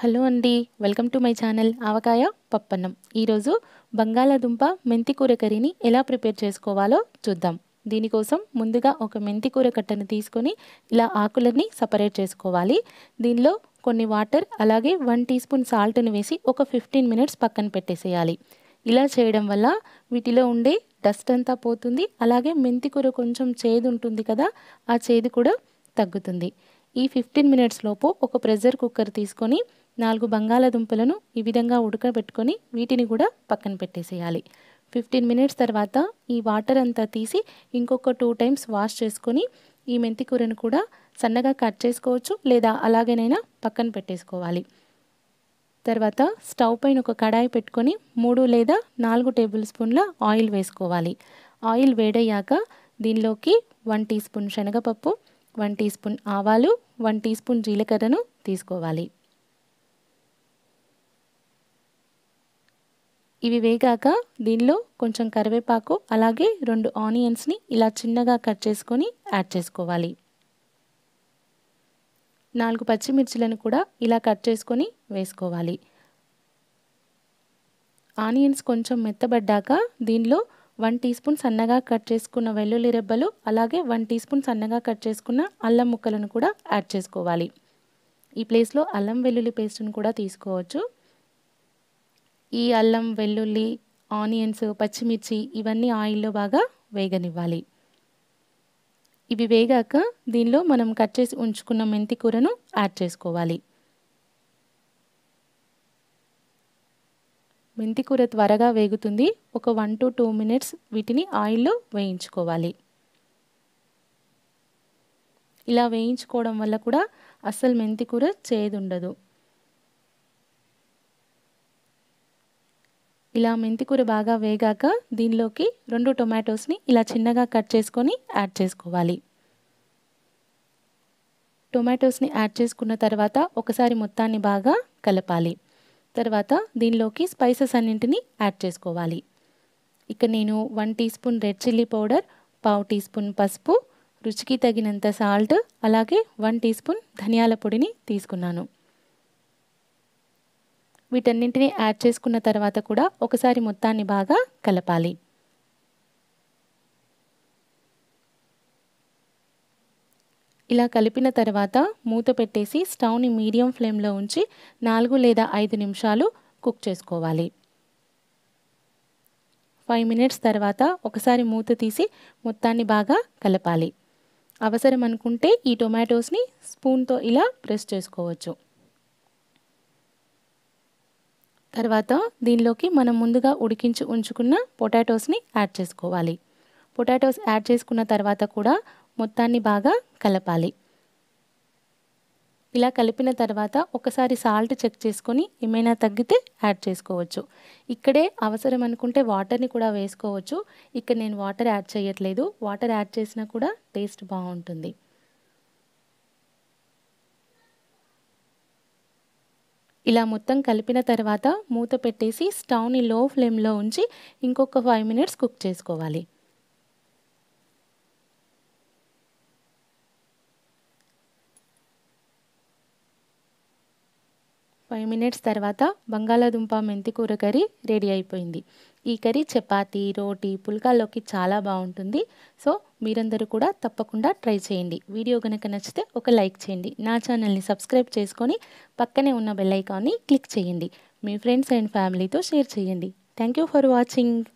hello అండి welcome to my channel Avakaya Pappannam ఈరోజు బంగాళాదుంప మెంతి కూర కర్రీని ఎలా ప్రిపేర్ చేసుకోవాలో చూద్దాం దీనికోసం ముందుగా ఒక మెంతి కూర కట్టను తీసుకొని ఇలా ఆకులన్నీ సపరేట్ చేసుకోవాలి దీనిలో కొన్ని వాటర్ అలాగే వన్ టీ స్పూన్ సాల్ట్ని వేసి ఒక ఫిఫ్టీన్ మినిట్స్ పక్కన పెట్టేసేయాలి ఇలా చేయడం వల్ల వీటిలో ఉండే డస్ట్ అంతా పోతుంది అలాగే మెంతి కూర కొంచెం చేదు ఉంటుంది కదా ఆ చేదు కూడా తగ్గుతుంది ఈ ఫిఫ్టీన్ మినిట్స్ లోపు ఒక ప్రెషర్ కుక్కర్ తీసుకొని నాలుగు బంగాళాదుంపలను ఈ విధంగా ఉడకబెట్టుకొని వీటిని కూడా పక్కన పెట్టేసేయాలి ఫిఫ్టీన్ మినిట్స్ తర్వాత ఈ వాటర్ అంతా తీసి ఇంకొక టూ టైమ్స్ వాష్ చేసుకొని ఈ మెంతి కూరను కూడా సన్నగా కట్ చేసుకోవచ్చు లేదా అలాగేనైనా పక్కన పెట్టేసుకోవాలి తర్వాత స్టవ్ పైన ఒక కడాయి పెట్టుకొని మూడు లేదా నాలుగు టేబుల్ స్పూన్ల ఆయిల్ వేసుకోవాలి ఆయిల్ వేడయ్యాక దీనిలోకి వన్ టీ స్పూన్ శనగపప్పు వన్ టీ స్పూన్ ఆవాలు వన్ టీ స్పూన్ జీలకర్రను తీసుకోవాలి ఇవి వేగాక దీనిలో కొంచెం కరివేపాకు అలాగే రెండు ఆనియన్స్ని ఇలా చిన్నగా కట్ చేసుకొని యాడ్ చేసుకోవాలి నాలుగు పచ్చిమిర్చిలను కూడా ఇలా కట్ చేసుకొని వేసుకోవాలి ఆనియన్స్ కొంచెం మెత్తబడ్డాక దీనిలో వన్ టీ స్పూన్ సన్నగా కట్ చేసుకున్న వెల్లుల్లి రెబ్బలు అలాగే వన్ టీ స్పూన్ సన్నగా కట్ చేసుకున్న అల్లం ముక్కలను కూడా యాడ్ చేసుకోవాలి ఈ ప్లేస్లో అల్లం వెల్లుల్లి పేస్ట్ను కూడా తీసుకోవచ్చు ఈ అల్లం వెల్లుల్లి ఆనియన్స్ పచ్చిమిర్చి ఇవన్నీ ఆయిల్లో బాగా వేగనివ్వాలి ఇవి వేగాక దీనిలో మనం కట్ చేసి ఉంచుకున్న మెంతి కూరను యాడ్ చేసుకోవాలి మెంతి కూర త్వరగా వేగుతుంది ఒక వన్ టు టూ మినిట్స్ వీటిని ఆయిల్లో వేయించుకోవాలి ఇలా వేయించుకోవడం వల్ల కూడా అస్సలు మెంతి కూర చేదుండదు ఇలా మెంతికూర బాగా వేగాక దీనిలోకి రెండు టొమాటోస్ని ఇలా చిన్నగా కట్ చేసుకొని యాడ్ చేసుకోవాలి టొమాటోస్ని యాడ్ చేసుకున్న తర్వాత ఒకసారి మొత్తాన్ని బాగా కలపాలి తర్వాత దీనిలోకి స్పైసెస్ అన్నింటినీ యాడ్ చేసుకోవాలి ఇక నేను one teaspoon red chilli powder పావు టీ స్పూన్ పసుపు రుచికి తగినంత సాల్ట్ అలాగే వన్ టీ స్పూన్ ధనియాల పొడిని తీసుకున్నాను వీటన్నింటినీ యాడ్ చేసుకున్న తర్వాత కూడా ఒకసారి మొత్తాన్ని బాగా కలపాలి ఇలా కలిపిన తర్వాత మూత పెట్టేసి స్టవ్ని మీడియం ఫ్లేమ్లో ఉంచి నాలుగు లేదా ఐదు నిమిషాలు కుక్ చేసుకోవాలి ఫైవ్ మినిట్స్ తర్వాత ఒకసారి మూత తీసి మొత్తాన్ని బాగా కలపాలి అవసరం అనుకుంటే ఈ టొమాటోస్ని స్పూన్తో ఇలా ప్రెస్ చేసుకోవచ్చు తర్వాత దీనిలోకి మనం ముందుగా ఉడికించి ఉంచుకున్న పొటాటోస్ని యాడ్ చేసుకోవాలి పొటాటోస్ యాడ్ చేసుకున్న తర్వాత కూడా మొత్తాన్ని బాగా కలపాలి ఇలా కలిపిన తర్వాత ఒకసారి సాల్ట్ చెక్ చేసుకొని ఏమైనా తగ్గితే యాడ్ చేసుకోవచ్చు ఇక్కడే అవసరం అనుకుంటే వాటర్ని కూడా వేసుకోవచ్చు ఇక్కడ నేను వాటర్ యాడ్ చేయట్లేదు వాటర్ యాడ్ చేసినా కూడా టేస్ట్ బాగుంటుంది ఇలా మొత్తం కలిపిన తర్వాత మూత పెట్టేసి స్టవ్ని లో ఫ్లేమ్లో ఉంచి ఇంకొక ఫైవ్ మినిట్స్ కుక్ చేసుకోవాలి ఫైవ్ మినిట్స్ తర్వాత బంగాళాదుంప మెంతి కూర కర్రీ రెడీ అయిపోయింది ఈ కర్రీ చపాతి రోటీ పుల్కాల్లోకి చాలా బాగుంటుంది సో మీరందరూ కూడా తప్పకుండా ట్రై చేయండి వీడియో కనుక నచ్చితే ఒక లైక్ చేయండి నా ఛానల్ని సబ్స్క్రైబ్ చేసుకొని పక్కనే ఉన్న బెల్ ఐకాన్ని క్లిక్ చేయండి మీ ఫ్రెండ్స్ అండ్ ఫ్యామిలీతో షేర్ చేయండి థ్యాంక్ ఫర్ వాచింగ్